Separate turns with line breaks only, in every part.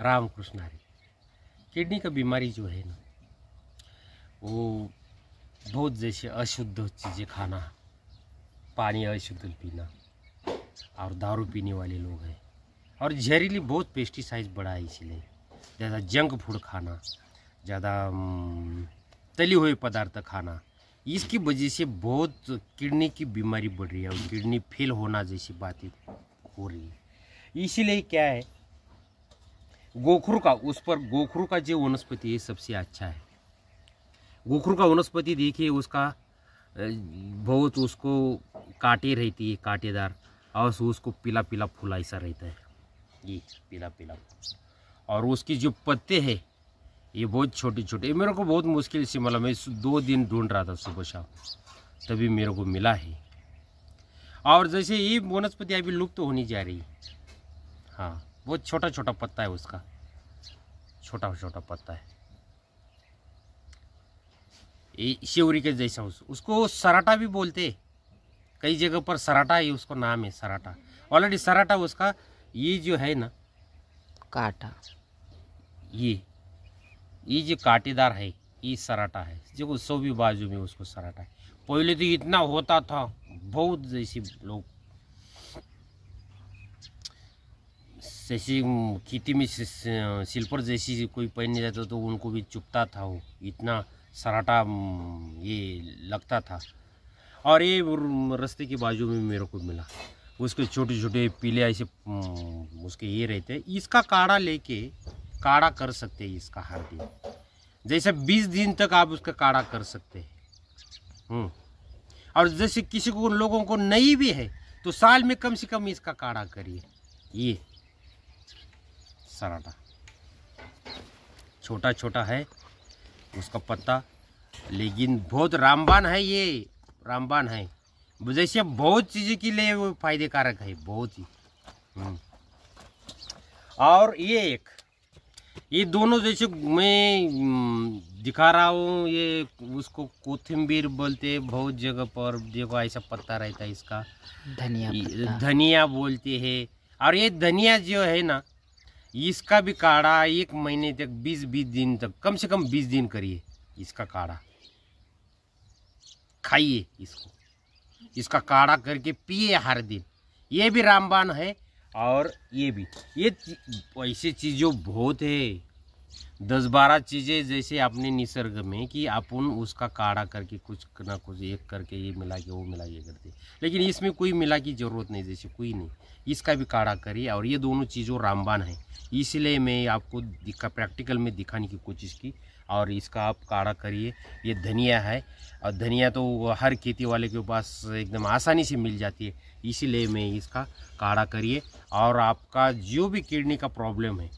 रामकृष्ण हरी kidney का बीमारी जो है ना वो बहुत जैसे अशुद्ध चीज़ें खाना पानी अशुद्ध पीना और दारू पीने वाले लोग हैं और जहरीली बहुत पेस्टिसाइड बढ़ा है इसलिए ज़्यादा जंक फूड खाना ज़्यादा तली हुए पदार्थ खाना इसकी वजह से बहुत किडनी की बीमारी बढ़ रही है और किडनी फेल होना जैसी बातें हो रही है इसीलिए क्या है गोखरू का उस पर गोखरू का जो वनस्पति है सबसे अच्छा है गोखरू का वनस्पति देखिए उसका बहुत उसको काटे रहती है काटेदार और उसको पीला पीला फूल ऐसा रहता है ये पीला पीला और उसकी जो पत्ते है ये बहुत छोटे छोटे मेरे को बहुत मुश्किल से मिला मतलब मैं दो दिन ढूंढ रहा था सुबह शाम तभी मेरे को मिला है और जैसे ये वनस्पति अभी लुप्त तो होनी जा रही है हाँ बहुत छोटा छोटा पत्ता है उसका छोटा छोटा पत्ता है ये शिवरी के जैसा उस, उसको सराटा भी बोलते कई जगह पर सराटा ही उसको नाम है सराटा ऑलरेडी सराटा उसका ये जो है ना काटा ये ये जो काटेदार है ये सराटा है जो सौ भी बाजू में उसको सराटा है पहले तो इतना होता था बहुत जैसी लोग जैसी खेती में सिल्पर जैसी कोई पहनने जाता तो उनको भी चुपता था वो इतना सराटा ये लगता था और ये रास्ते के बाजू में मेरे को मिला उसके छोटे छोटे पीले ऐसे उसके ये रहते इसका काढ़ा लेके काढ़ा कर सकते हैं इसका हर दिन जैसे बीस दिन तक आप उसका काढ़ा कर सकते हैं हम्म। और जैसे किसी को लोगों को नहीं भी है तो साल में कम से कम इसका काढ़ा करिए ये सराटा छोटा छोटा है उसका पत्ता लेकिन बहुत रामबान है ये रामबान है जैसे बहुत चीज़ के लिए वो फायदेकारक है बहुत ही हम्म। और ये एक ये दोनों जैसे मैं हम्म, दिखा रहा हूँ ये उसको कोथिम्बीर बोलते हैं बहुत जगह पर देखो ऐसा पत्ता रहता है इसका धनिया धनिया बोलते हैं और ये धनिया जो है ना इसका भी काढ़ा एक महीने तक बीस बीस दिन तक कम से कम बीस दिन करिए इसका काढ़ा खाइए इसको इसका काढ़ा करके पिए हर दिन ये भी रामबान है और ये भी ये ऐसी चीज़ जो बहुत है दस बारह चीज़ें जैसे अपने निसर्ग में कि अपन उसका काढ़ा करके कुछ ना कुछ एक करके ये मिला के वो मिला के करते लेकिन इसमें कोई मिला की ज़रूरत नहीं जैसे कोई नहीं इसका भी काढ़ा करिए और ये दोनों चीज़ों रामबान है इसलिए मैं आपको दिखा प्रैक्टिकल में दिखाने की कोशिश की और इसका आप काढ़ा करिए ये धनिया है और धनिया तो हर खेती वाले के पास एकदम आसानी से मिल जाती है इसीलिए मैं इसका काढ़ा करिए और आपका जो भी किडनी का प्रॉब्लम है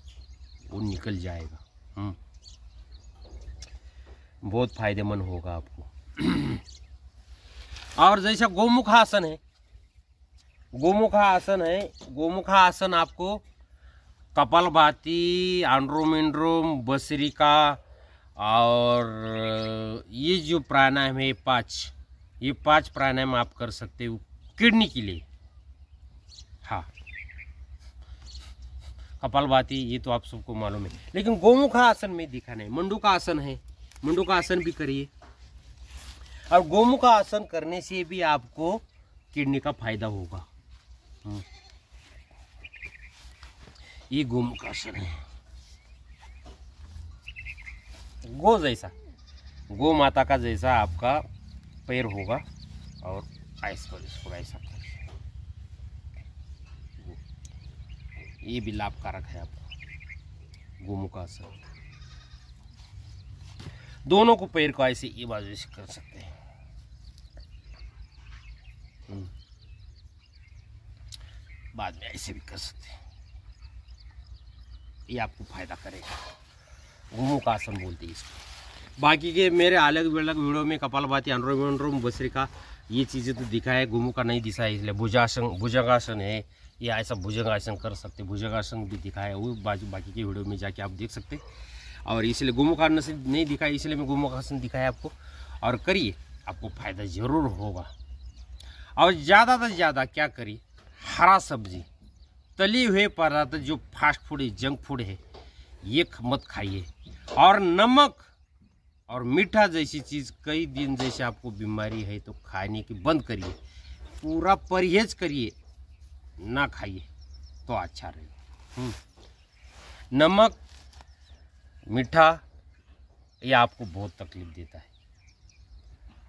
वो निकल जाएगा हम्म। बहुत फायदेमंद होगा आपको और जैसा गोमुख आसन है गोमुखा आसन है गोमुखा आसन आपको कपाल भाती आंड्रोम इंड्रोम बसरिका और ये जो प्राणायाम है पाँच ये पांच प्राणायाम आप कर सकते हो किडनी के लिए हाँ कपालभाती ये तो आप सबको मालूम है लेकिन गोमुख आसन में दिखा नहीं मंडू का आसन है मंडू का आसन भी करिए और गोमुख आसन करने से भी आपको किडनी का फायदा होगा हम्म। ये गोमुख आसन है गो जैसा गो माता का जैसा आपका पैर होगा और आइस पर इसको ऐसा ये भी लाभकारक है आपको गोमुखासन दोनों को पैर को ऐसे ये बाजू से कर सकते हैं हम्म। बाद में ऐसे भी कर सकते हैं ये आपको फायदा करेगा गोमुख आसन बोलते हैं इसको बाकी के मेरे अलग अलग वीडियो में कपाल भाती अनुरोम बसरी का ये चीज़ें तो दिखा है घूमो का नहीं दिखा है इसलिए भुजासन भुजंगासन है ये ऐसा भुजंग आसन कर सकते भुजंग आसन भी दिखाया वो बाजू बाकी के वीडियो में जाके आप देख सकते और इसलिए गुमुख आसन नहीं दिखाया इसलिए मैं गुमुखासन आसन दिखाया आपको और करिए आपको फ़ायदा ज़रूर होगा और ज़्यादा से ज़्यादा क्या करिए हरा सब्जी तली हुए पदार्थ जो फास्ट फूड है जंक फूड है ये मत खाइए और नमक और मीठा जैसी चीज़ कई दिन जैसे आपको बीमारी है तो खाने की बंद करिए पूरा परहेज करिए ना खाइए तो अच्छा रहेगा हम्म। नमक मीठा ये आपको बहुत तकलीफ़ देता है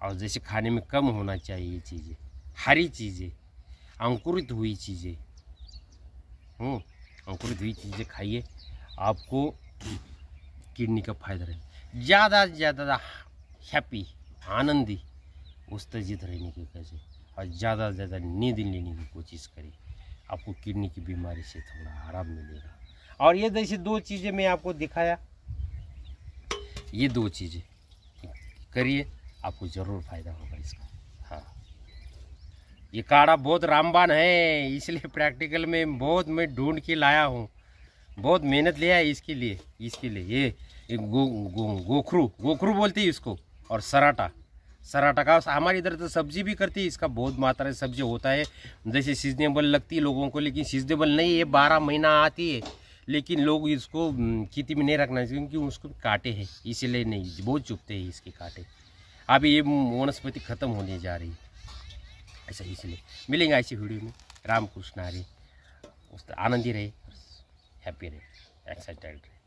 और जैसे खाने में कम होना चाहिए ये चीज़ें हरी चीज़ें अंकुरित हुई चीज़ें हम्म, अंकुरित हुई चीज़ें खाइए आपको किडनी का फायदा रहे ज़्यादा से ज़्यादा हैप्पी आनंदी उस्तजित रहने की से और ज़्यादा से ज़्यादा नींद लेने की कोशिश करिए आपको किडनी की बीमारी से थोड़ा आराम मिलेगा और ये जैसे दो चीज़ें मैं आपको दिखाया ये दो चीज़ें करिए आपको ज़रूर फायदा होगा इसका हाँ ये काढ़ा बहुत रामबान है इसलिए प्रैक्टिकल में बहुत मैं ढूंढ के लाया हूँ बहुत मेहनत लिया है इसके लिए इसके लिए ये गो, गो, गोखरू गोखरू बोलते हैं इसको और सराटा सारा टका हमारे इधर तो सब्जी भी करती है इसका बहुत मात्रा में सब्जी होता है जैसे सीजनेबल लगती है लोगों को लेकिन सीजनेबल नहीं है बारह महीना आती है लेकिन लोग इसको खेती में नहीं रखना क्योंकि उसको काटे हैं इसीलिए नहीं बहुत चुपते हैं इसके काटे अभी ये वनस्पति खत्म होने जा रही है ऐसा इसलिए मिलेंगे ऐसी वीडियो में रामकृष्ण हरे उस आनंदी रहे हैप्पी रहे एक्साइटेड अच्छा रहे